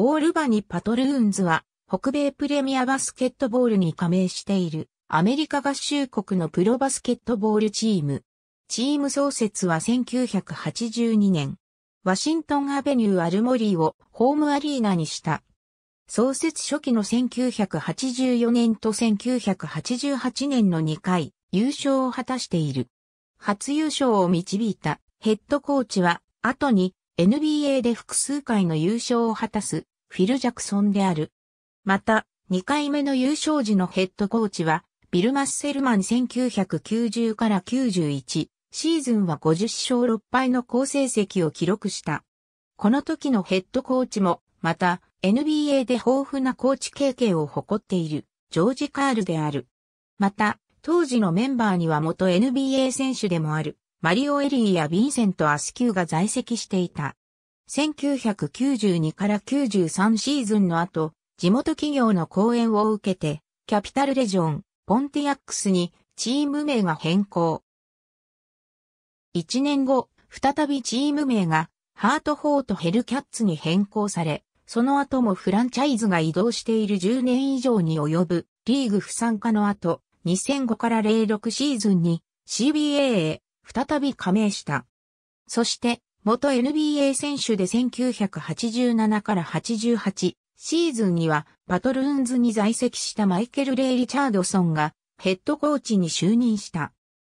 オールバニ・パトルーンズは、北米プレミアバスケットボールに加盟している、アメリカ合衆国のプロバスケットボールチーム。チーム創設は1982年、ワシントンアベニューアルモリーをホームアリーナにした。創設初期の1984年と1988年の2回、優勝を果たしている。初優勝を導いたヘッドコーチは、後に NBA で複数回の優勝を果たすフィル・ジャクソンである。また、2回目の優勝時のヘッドコーチは、ビル・マッセルマン1990から91、シーズンは50勝6敗の好成績を記録した。この時のヘッドコーチも、また、NBA で豊富なコーチ経験を誇っている、ジョージ・カールである。また、当時のメンバーには元 NBA 選手でもある、マリオ・エリーやヴィンセント・アスキューが在籍していた。1992から93シーズンの後、地元企業の講演を受けて、キャピタルレジョン、ポンティアックスにチーム名が変更。1年後、再びチーム名がハートフォートヘルキャッツに変更され、その後もフランチャイズが移動している10年以上に及ぶリーグ不参加の後、2005から06シーズンに CBA へ再び加盟した。そして元 NBA 選手で1987から88シーズンにはパトルーンズに在籍したマイケル・レイ・リチャードソンがヘッドコーチに就任した。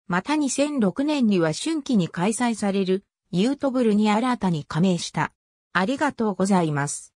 また2006年には春季に開催されるユートブルに新たに加盟した。ありがとうございます。